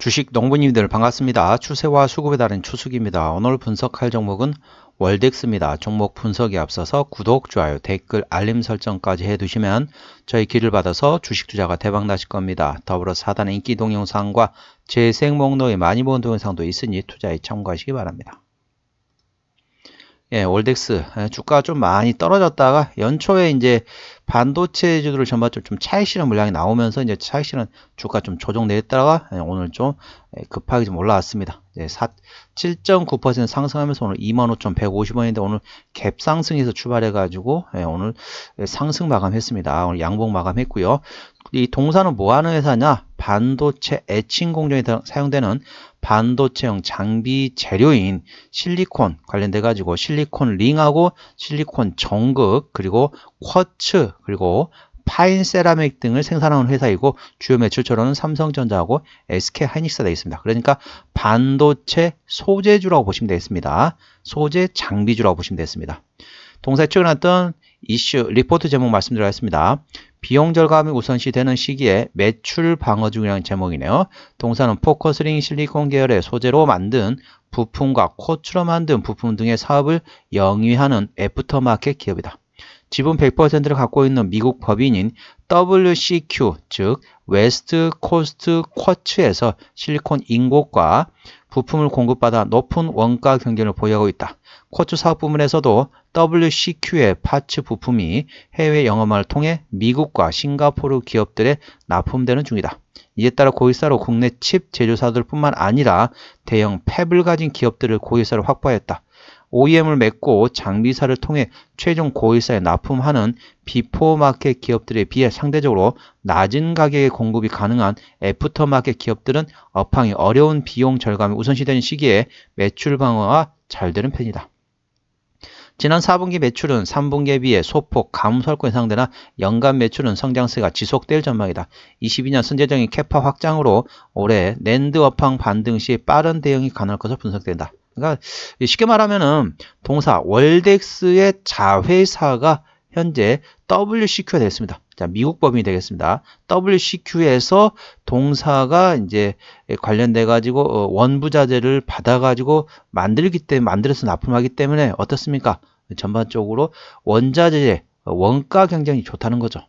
주식 농부님들 반갑습니다. 추세와 수급에 따른 추수기입니다. 오늘 분석할 종목은 월덱스입니다. 종목 분석에 앞서서 구독, 좋아요, 댓글, 알림 설정까지 해두시면 저희 길을 받아서 주식 투자가 대박 나실 겁니다. 더불어 사단의 인기 동영상과 재생 목록에 많이 본 동영상도 있으니 투자에 참고하시기 바랍니다. 예, 올덱스 예, 주가가 좀 많이 떨어졌다가 연초에 이제 반도체주들 전반적으로 좀 차익 실현 물량이 나오면서 이제 차익 실현 주가 좀 조정 내렸다가 예, 오늘 좀 예, 급하게 좀 올라왔습니다. 이7.9% 상승하면서 오늘 25,150원인데 오늘 갭 상승에서 출발해가지고 오늘 상승 마감했습니다. 오늘 양봉 마감했고요. 이 동사는 뭐 하는 회사냐? 반도체 애칭 공정에 사용되는 반도체형 장비 재료인 실리콘 관련돼 가지고 실리콘 링하고 실리콘 정극 그리고 쿼츠 그리고 파인 세라믹 등을 생산하는 회사이고 주요 매출처로는 삼성전자하고 SK 하이닉스가 되어 있습니다. 그러니까 반도체 소재주라고 보시면 되겠습니다. 소재 장비주라고 보시면 되겠습니다. 동사에 출근했던 이슈 리포트 제목 말씀드렸습니다. 비용 절감이 우선시 되는 시기에 매출 방어 중이라는 제목이네요. 동사는 포커스링 실리콘 계열의 소재로 만든 부품과 코추로 만든 부품 등의 사업을 영위하는 애프터마켓 기업이다. 지분 100%를 갖고 있는 미국 법인인 WCQ 즉 웨스트 코스트 쿼츠에서 실리콘 인곡과 부품을 공급받아 높은 원가 경쟁을 보유하고 있다. 쿼츠 사업 부문에서도 WCQ의 파츠 부품이 해외 영업망을 통해 미국과 싱가포르 기업들에 납품되는 중이다. 이에 따라 고객사로 국내 칩 제조사들 뿐만 아니라 대형 팹을 가진 기업들을 고객사로 확보하였다. OEM을 맺고 장비사를 통해 최종 고의사에 납품하는 비포마켓 기업들에 비해 상대적으로 낮은 가격의 공급이 가능한 애프터마켓 기업들은 업황이 어려운 비용 절감이 우선시되는 시기에 매출 방어가 잘 되는 편이다. 지난 4분기 매출은 3분기에 비해 소폭 감소할 것으로 예상되나 연간 매출은 성장세가 지속될 전망이다. 22년 선제적인 캐파 확장으로 올해 랜드 업황 반등 시 빠른 대응이 가능할 것으로 분석된다. 그러니까 쉽게 말하면은 동사 월덱스의 자회사가 현재 WCQ가 되겠습니다. 자, 미국 법인이 되겠습니다. WCQ에서 동사가 이제 관련돼 가지고 어, 원부자재를 받아 가지고 만들기 때문에 만들어서 납품하기 때문에 어떻습니까? 전반적으로 원자재 원가 경쟁이 좋다는 거죠.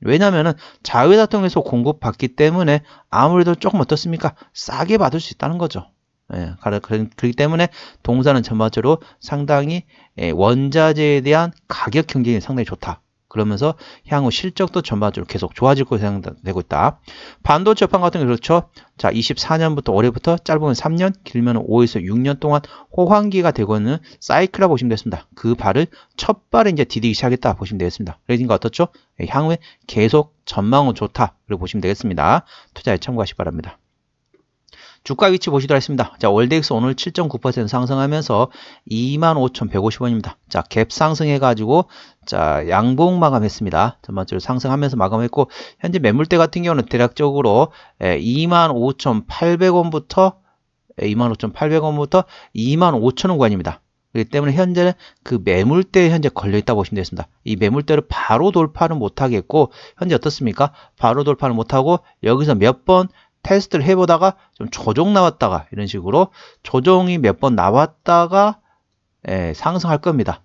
왜냐면은 자회사 통해서 공급받기 때문에 아무래도 조금 어떻습니까? 싸게 받을 수 있다는 거죠. 예, 그렇기 때문에 동사는 전반적으로 상당히 예, 원자재에 대한 가격 경쟁이 상당히 좋다. 그러면서 향후 실적도 전반적으로 계속 좋아질 것으로 생각되고 있다. 반도체 판 같은 경게 그렇죠. 자, 24년부터 올해부터 짧으면 3년, 길면 5에서 6년 동안 호황기가 되고 있는 사이클이라고 보시면 되겠습니다. 그 발을 첫 발에 이제 디디기 시작했다 보시면 되겠습니다. 레이딩가 그러니까 어떻죠? 예, 향후에 계속 전망은 좋다. 그리고 보시면 되겠습니다. 투자에 참고하시기 바랍니다. 주가 위치 보시도록 하겠습니다. 자, 월드엑스 오늘 7.9% 상승하면서 25,150원입니다. 자, 갭 상승해가지고 자, 양봉 마감했습니다. 전반적으로 상승하면서 마감했고 현재 매물대 같은 경우는 대략적으로 25,800원부터 예, 25,800원부터 예, 25,000원 구간입니다. 그렇기 때문에 현재는 그 매물대에 현재 걸려있다 보시면 되겠습니다. 이 매물대를 바로 돌파는 못하겠고 현재 어떻습니까? 바로 돌파는 못하고 여기서 몇번 테스트를 해보다가 좀 조정 나왔다가 이런 식으로 조정이 몇 번 나왔다가 예, 상승할 겁니다.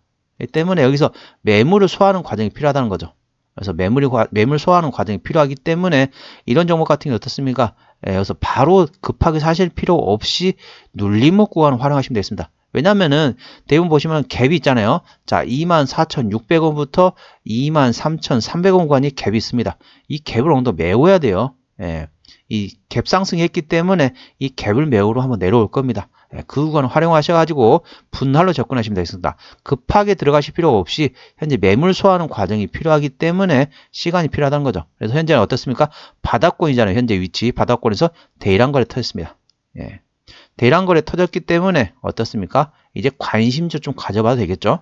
때문에 여기서 매물을 소화하는 과정이 필요하다는 거죠. 그래서 매물이 매물 소화하는 과정이 필요하기 때문에 이런 종목 같은 게 어떻습니까? 예, 그래서 바로 급하게 사실 필요 없이 눌림목 구간 활용하시면 되겠습니다. 왜냐면은 대부분 보시면 갭이 있잖아요. 자, 24,600원부터 23,300원 구간이 갭이 있습니다. 이 갭을 어느 정도 메워야 돼요. 예. 이갭 상승했기 때문에 이 갭을 매우로 한번 내려올 겁니다. 예, 그 구간 활용하셔가지고 분할로 접근하시면 되겠습니다. 급하게 들어가실 필요 가 없이 현재 매물 소화하는 과정이 필요하기 때문에 시간이 필요하다는 거죠. 그래서 현재는 어떻습니까? 바닥권이잖아요. 현재 위치 바닥권에서 대일한 거래 터졌습니다. 예. 대일한 거래 터졌기 때문에 어떻습니까? 이제 관심조 좀 가져봐도 되겠죠?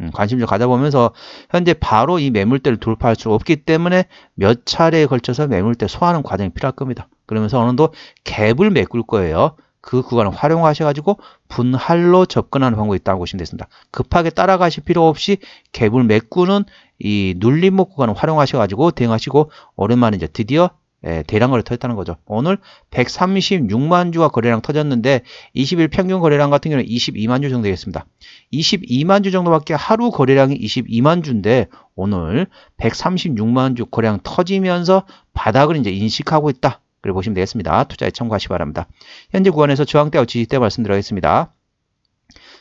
음, 관심 을 가져보면서 현재 바로 이 매물대를 돌파할 수 없기 때문에 몇 차례에 걸쳐서 매물대 소화하는 과정이 필요할 겁니다. 그러면서 어느 정도 갭을 메꿀 거예요. 그 구간을 활용하셔가지고 분할로 접근하는 방법이 있다고 보시면 되습니다 급하게 따라가실 필요 없이 갭을 메꾸는 이 눌림목 구간을 활용하셔가지고 대응하시고 오랜만에 이제 드디어 예, 대량거래 터졌다는 거죠. 오늘 136만 주가 거래량 터졌는데 20일 평균 거래량 같은 경우는 22만 주 정도 되겠습니다. 22만 주 정도밖에 하루 거래량이 22만 주인데 오늘 136만 주 거래량 터지면서 바닥을 이제 인식하고 있다. 그리고 보시면 되겠습니다. 투자에 참고하시기 바랍니다. 현재 구간에서 저항대와 지지대 말씀드리겠습니다.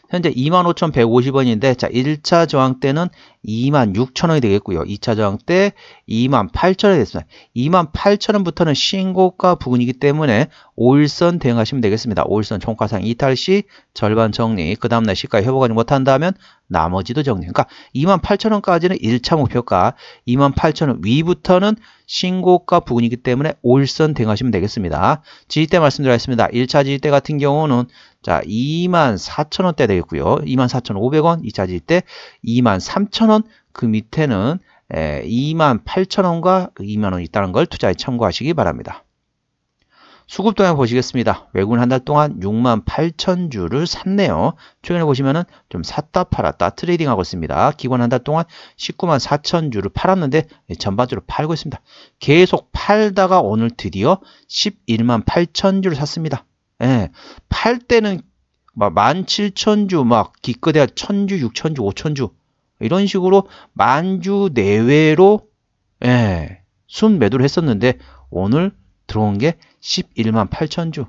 현재 25,150원인데 자 1차 저항 때는 26,000원이 되겠고요. 2차 저항 때 28,000원이 됐습니다. 28,000원부터는 신고가 부근이기 때문에 5일선 대응하시면 되겠습니다. 5일선 종가상 이탈 시 절반 정리, 그 다음날 시가 에 회복하지 못한다면 나머지도 정리. 그러니까 28,000원까지는 1차 목표가, 28,000원 위부터는 신고가 부근이기 때문에 올선 대응하시면 되겠습니다. 지지대 말씀드렸습니다. 1차 지지대 같은 경우는 자 24,000원대 되겠고요. 24,500원 2차 지지대, 23,000원 그 밑에는 28,000원과 2만원 있다는 걸 투자에 참고하시기 바랍니다. 수급 동향 보시겠습니다. 외국인한 달 동안 6만 8천 주를 샀네요. 최근에 보시면은 좀 샀다 팔았다 트레이딩하고 있습니다. 기관 한 달 동안 19만 4천 주를 팔았는데 전반적으로 팔고 있습니다. 계속 팔다가 오늘 드디어 11만 8천 주를 샀습니다. 예, 팔 때는 막 17,000주 막 기껏해야 1,000주, 6,000주, 5,000주 이런 식으로 만주 내외로 예, 순 매도를 했었는데 오늘 들어온 게 11만 8천 주.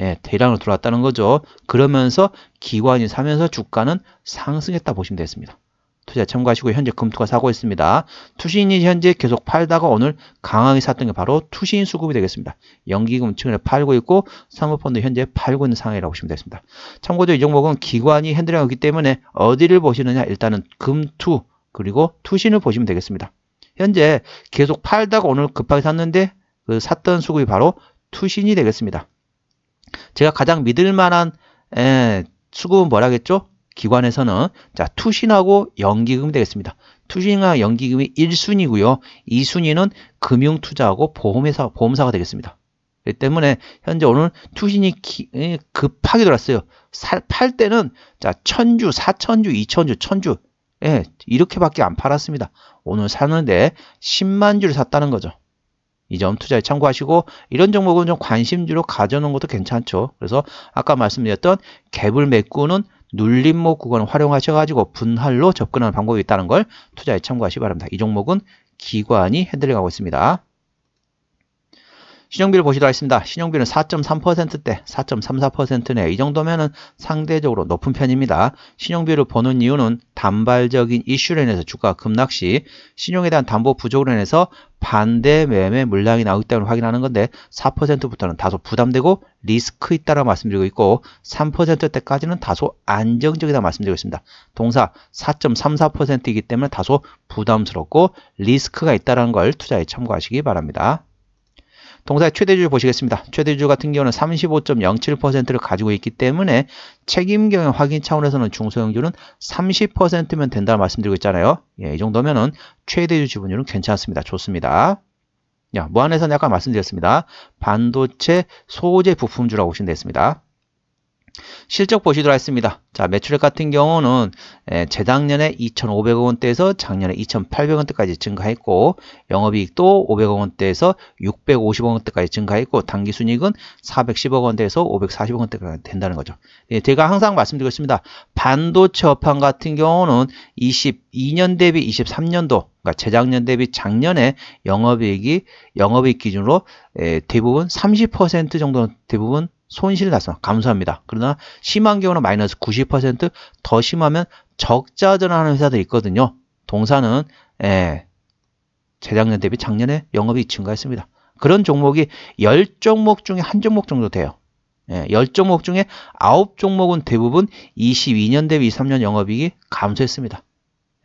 예, 대량으로 들어왔다는 거죠. 그러면서 기관이 사면서 주가는 상승했다 보시면 되겠습니다. 투자 참고하시고 현재 금투가 사고 있습니다. 투신이 현재 계속 팔다가 오늘 강하게 샀던 게 바로 투신 수급이 되겠습니다. 연기금 측을 팔고 있고 사모펀드 현재 팔고 있는 상황이라고 보시면 되겠습니다. 참고로 이 종목은 기관이 핸들링 하기 때문에 어디를 보시느냐 일단은 금투 그리고 투신을 보시면 되겠습니다. 현재 계속 팔다가 오늘 급하게 샀는데 그 샀던 수급이 바로 투신이 되겠습니다. 제가 가장 믿을 만한 에, 수급은 뭐라겠죠? 기관에서는 자 투신하고 연기금 되겠습니다. 투신과 연기금이 1순위고요. 2순위는 금융투자하고 보험회사 보험사가 되겠습니다. 그렇기 때문에 현재 오늘 투신이 기, 급하게 돌았어요. 살, 팔 때는 자 천주, 사천주, 이천주, 천주 예, 이렇게밖에 안 팔았습니다. 오늘 사는데 10만 주를 샀다는 거죠. 이점 투자에 참고하시고 이런 종목은 좀 관심주로 가져놓은 것도 괜찮죠. 그래서 아까 말씀드렸던 갭을 메꾸는 눌림목 구간을 활용하셔가지고 분할로 접근하는 방법이 있다는 걸 투자에 참고하시 기 바랍니다. 이 종목은 기관이 핸들링하고 있습니다. 신용비를 보시도록 하겠습니다. 신용비는 4.3%대, 4.34%네. 이 정도면은 상대적으로 높은 편입니다. 신용비를 보는 이유는 단발적인 이슈로 인해서 주가 급락 시 신용에 대한 담보 부족으로 인해서 반대 매매 물량이 나오기 때문에 확인하는 건데 4%부터는 다소 부담되고 리스크 있다라 말씀드리고 있고 3%대까지는 다소 안정적이다 말씀드리고 있습니다. 동사 4.34%이기 때문에 다소 부담스럽고 리스크가 있다는 걸 투자에 참고하시기 바랍니다. 동사의 최대주 보시겠습니다. 최대주 같은 경우는 35.07%를 가지고 있기 때문에 책임 경영 확인 차원에서는 중소형주는 30%면 된다 말씀드리고 있잖아요. 예, 이 정도면은 최대주 지분율은 괜찮습니다. 좋습니다. 야, 무한에서는 뭐 아까 말씀드렸습니다. 반도체 소재 부품주라고 보시면 되겠습니다. 실적 보시도록 하겠습니다. 자, 매출 액 같은 경우는 예, 재작년에 2 5 0 0 원대에서 작년에 2 8 0 0 원대까지 증가했고 영업이익도 5 0 0 원대에서 6 5 0 원대까지 증가했고 당기순이익은 410억 원대에서 540억 원대까지 된다는 거죠. 예, 제가 항상 말씀드리고 있습니다. 반도체 업황 같은 경우는 22년 대비 23년도 그러니까 재작년 대비 작년에 영업이익이 영업이익 기준으로 예, 대부분 30% 정도는 대부분 손실 이 났어. 감소합니다. 그러나 심한 경우는 마이너스 90%더 심하면 적자 전환하는 회사들 있거든요. 동사는 예, 재작년 대비 작년에 영업이 증가했습니다. 그런 종목이 10종목 중에 한 종목 정도 돼요. 예, 10종목 중에 9종목은 대부분 22년 대비 23년 영업이익이 감소했습니다.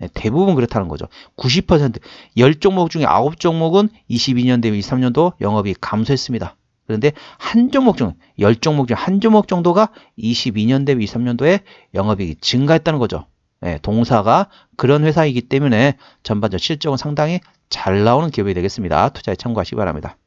예, 대부분 그렇다는 거죠. 90% 10종목 중에 9종목은 22년 대비 23년도 영업이 감소했습니다. 그런데 한 종목 중, 10종목 중 한 종목 정도가 22년 대비 23년도에 영업이익이 증가했다는 거죠. 예, 동사가 그런 회사이기 때문에 전반적 실적은 상당히 잘 나오는 기업이 되겠습니다. 투자에 참고하시기 바랍니다.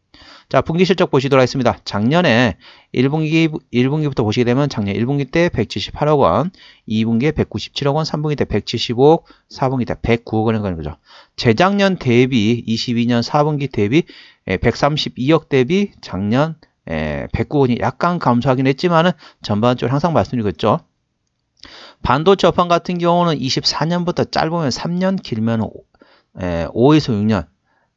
자, 분기 실적 보시도록 하겠습니다. 작년에 1분기, 1분기부터 보시게 되면 작년 1분기 때 178억 원, 2분기에 197억 원, 3분기 때 175억, 4분기 때 109억 원인 거죠. 재작년 대비 22년 4분기 대비 132억 예, 대비 작년 109억 예, 원이 약간 감소하긴 했지만은 전반적으로 항상 말씀드리겠죠. 반도체 업황 같은 경우는 24년부터 짧으면 3년, 길면 5, 예, 에서 6년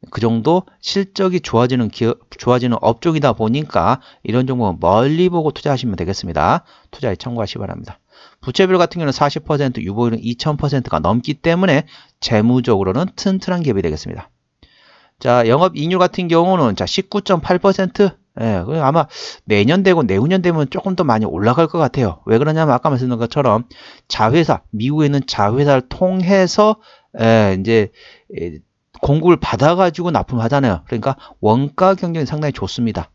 그 정도 실적이 좋아지는 기업, 좋아지는 업종이다 보니까 이런 종목은 멀리 보고 투자하시면 되겠습니다. 투자에 참고하시기 바랍니다. 부채비율 같은 경우는 40% 유보율은 2000%가 넘기 때문에 재무적으로는 튼튼한 기업이 되겠습니다. 자, 영업 이익률 같은 경우는 자, 19.8% 예, 아마 내년 되고 내후년 되면 조금 더 많이 올라갈 것 같아요. 왜 그러냐면 아까 말씀드린 것처럼 자회사, 미국에는 자회사를 통해서 예, 이제 공급을 받아가지고 납품하잖아요. 그러니까 원가 경쟁이 상당히 좋습니다.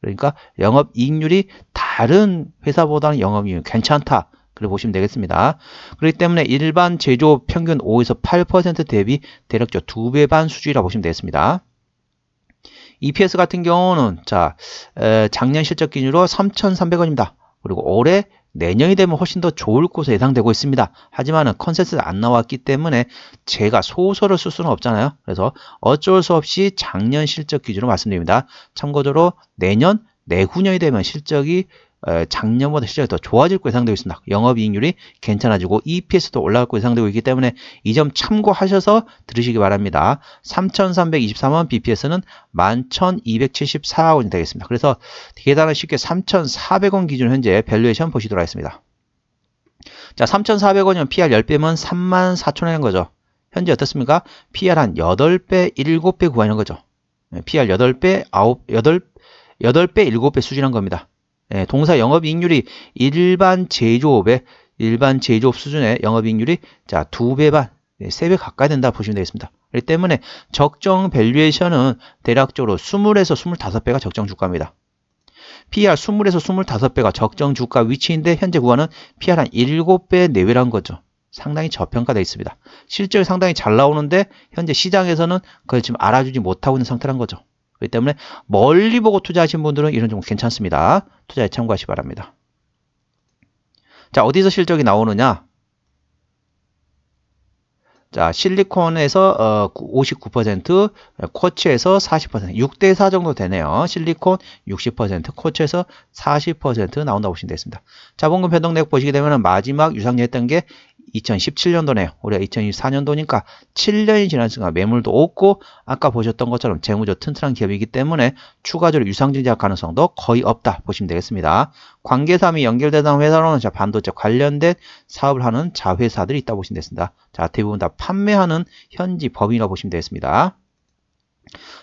그러니까 영업이익률이 다른 회사보다는 영업이익률 괜찮다. 그래 보시면 되겠습니다. 그렇기 때문에 일반 제조업 평균 5에서 8% 대비 대략적 2배 반 수준이라 고 보시면 되겠습니다. EPS 같은 경우는 자 에, 작년 실적 기준으로 3,300원입니다. 그리고 올해 내년이 되면 훨씬 더 좋을 것으로 예상되고 있습니다. 하지만 컨센서스 안 나왔기 때문에 제가 소설을 쓸 수는 없잖아요. 그래서 어쩔 수 없이 작년 실적 기준으로 말씀드립니다. 참고적으로 내년 내후년이 되면 실적이 어, 작년보다 실적이 더 좋아질 것으로 예상되고 있습니다. 영업이익률이 괜찮아지고 EPS도 올라갈 것으로 예상되고 있기 때문에 이 점 참고하셔서 들으시기 바랍니다. 3,323원 BPS는 11,274원이 되겠습니다. 그래서 대단을 쉽게 3,400원 기준 현재 밸류에이션 보시도록 하겠습니다. 자, 3,400원이면 PR 10배면 34,000원인 거죠. 현재 어떻습니까? PR 한 8배, 7배 구하는 거죠. PR 8배, 9, 8, 8배, 7배 수준인 겁니다. 예, 동사 영업이익률이 일반 제조업의 일반 제조업 수준의 영업이익률이 자, 두 배 반, 예, 세배 가까이 된다 보시면 되겠습니다. 그렇기 때문에 적정 밸류에이션은 대략적으로 20에서 25배가 적정 주가입니다. PR 20에서 25배가 적정 주가 위치인데 현재 구간은 PR 한 7배 내외란 거죠. 상당히 저평가되어 있습니다. 실적이 상당히 잘 나오는데 현재 시장에서는 그걸 지금 알아주지 못하고 있는 상태란 거죠. 그렇기 때문에 멀리 보고 투자하신 분들은 이런 종목 괜찮습니다. 투자에 참고하시기 바랍니다. 자, 어디서 실적이 나오느냐? 자, 실리콘에서 59%, 어, 코치에서 40%, 6대4 정도 되네요. 실리콘 60%, 코치에서40% 나온다고 보시면 되겠습니다. 자본금 변동 내역 보시게 되면 마지막 유상률 했던 게 2017년도네요. 우리가 2024년도니까 7년이 지난 순간 매물도 없고 아까 보셨던 것처럼 재무조 튼튼한 기업이기 때문에 추가적으로 유상증 자약 가능성도 거의 없다 보시면 되겠습니다. 관계사 및 연결대상 회사로는 자 반도체 관련된 사업을 하는 자회사들이 있다 보시면 되겠습니다. 자 대부분 다 판매하는 현지 법인이라고 보시면 되겠습니다.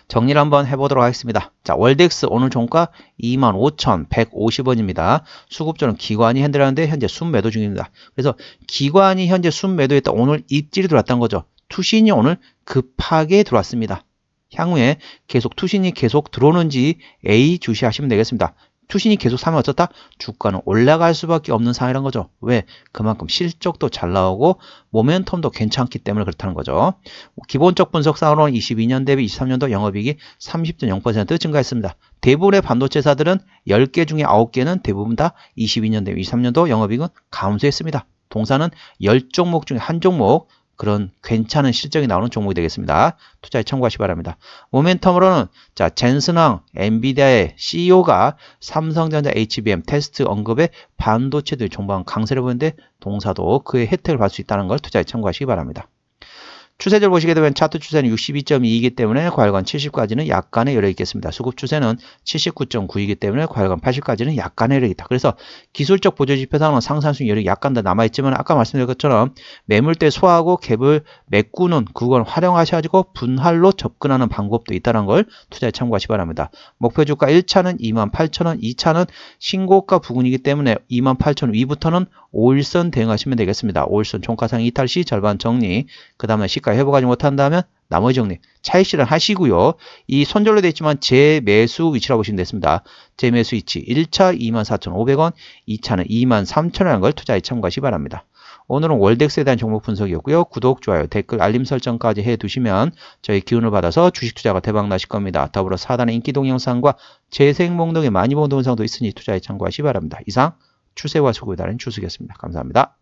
정리를 한번 해보도록 하겠습니다. 자, 월덱스 오늘 종가 25,150원입니다. 수급조는 기관이 핸들하는데 현재 순매도 중입니다. 그래서 기관이 현재 순매도했다 오늘 입질이 들어왔던 거죠. 투신이 오늘 급하게 들어왔습니다. 향후에 계속 투신이 계속 들어오는지 A 주시하시면 되겠습니다. 투신이 계속 사면 어쩌다 주가는 올라갈 수밖에 없는 상황이란 거죠. 왜? 그만큼 실적도 잘 나오고 모멘텀도 괜찮기 때문에 그렇다는 거죠. 기본적 분석상으로는 22년 대비 23년도 영업이익이 30.0% 증가했습니다. 대부분의 반도체사들은 10개 중에 9개는 대부분 다 22년 대비 23년도 영업이익은 감소했습니다. 동사는 10종목 중에 한 종목 그런 괜찮은 실적이 나오는 종목이 되겠습니다. 투자에 참고하시기 바랍니다. 모멘텀으로는 자 젠슨왕 엔비디아의 CEO가 삼성전자 HBM 테스트 언급에 반도체 들 종방 강세를 보는데 동사도 그의 혜택을 받을 수 있다는 걸 투자에 참고하시기 바랍니다. 추세들 보시게 되면 차트 추세는 62.2이기 때문에 과열관 70까지는 약간의 여력이 있겠습니다. 수급 추세는 79.9이기 때문에 과열관 80까지는 약간의 여력이 있다. 그래서 기술적 보조지표상은 상상순 여력이 약간 더 남아있지만 아까 말씀드린 것처럼 매물대 소화하고 갭을 메꾸는 그걸 활용하셔가지고 분할로 접근하는 방법도 있다는 걸 투자에 참고하시 기 바랍니다. 목표 주가 1차는 28,000원, 2차는 신고가 부근이기 때문에 28,000원 위부터는 5일선 대응하시면 되겠습니다. 5일선총가상 이탈 시 절반 정리, 그다음에 시가 회복하지 못한다면 나머지 정리 차익 실현 하시고요. 이 손절로 되어 있지만 재매수 위치라고 보시면 됐습니다. 재매수 위치 1차 24,500원, 2차는 23,000원이라는 걸 투자에 참고하시 기 바랍니다. 오늘은 월덱스에 대한 종목 분석이었고요. 구독, 좋아요, 댓글, 알림 설정까지 해두시면 저희 기운을 받아서 주식 투자가 대박 나실 겁니다. 더불어 4단의 인기 동영상과 재생 목록에 많이 본 동영상도 있으니 투자에 참고하시 기 바랍니다. 이상 추세와 소고에 다른 추수겠습니다. 감사합니다.